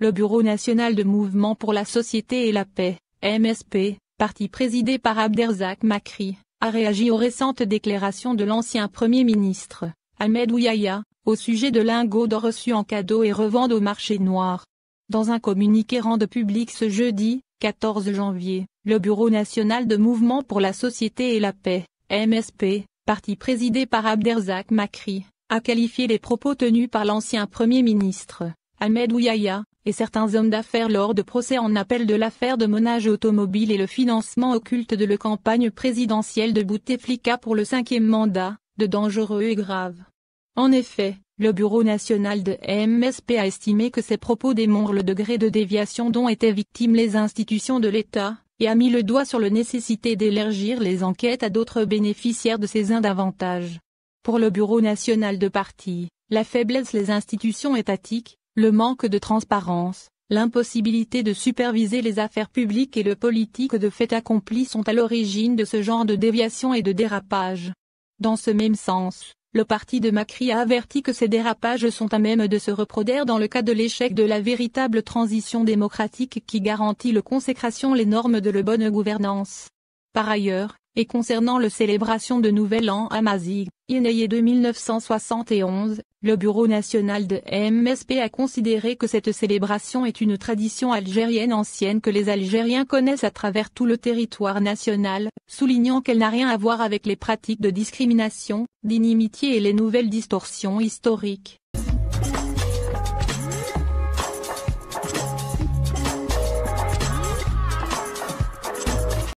Le Bureau national de mouvement pour la société et la paix, MSP, parti présidé par Abderzak Makri, a réagi aux récentes déclarations de l'ancien Premier ministre, Ahmed Ouyaya, au sujet de lingots d'or reçus en cadeau et revendent au marché noir. Dans un communiqué rendu public ce jeudi, 14 janvier, le Bureau national de mouvement pour la société et la paix, MSP, parti présidé par Abderzak Makri, a qualifié les propos tenus par l'ancien Premier ministre, Ahmed Ouyaya, et certains hommes d'affaires lors de procès en appel de l'affaire de monage automobile et le financement occulte de la campagne présidentielle de Bouteflika pour le cinquième mandat, de dangereux et graves. En effet, le Bureau national de MSP a estimé que ces propos démontrent le degré de déviation dont étaient victimes les institutions de l'État, et a mis le doigt sur la nécessité d'élargir les enquêtes à d'autres bénéficiaires de ces indavantages. Pour le Bureau national de parti, la faiblesse des institutions étatiques, le manque de transparence, l'impossibilité de superviser les affaires publiques et le politique de fait accompli sont à l'origine de ce genre de déviation et de dérapage. Dans ce même sens, le parti de Macri a averti que ces dérapages sont à même de se reproduire dans le cas de l'échec de la véritable transition démocratique qui garantit le consécration les normes de la bonne gouvernance. Par ailleurs, et concernant le célébration de Nouvel An à Mazig, de 1971, le Bureau national de MSP a considéré que cette célébration est une tradition algérienne ancienne que les Algériens connaissent à travers tout le territoire national, soulignant qu'elle n'a rien à voir avec les pratiques de discrimination, d'inimitié et les nouvelles distorsions historiques.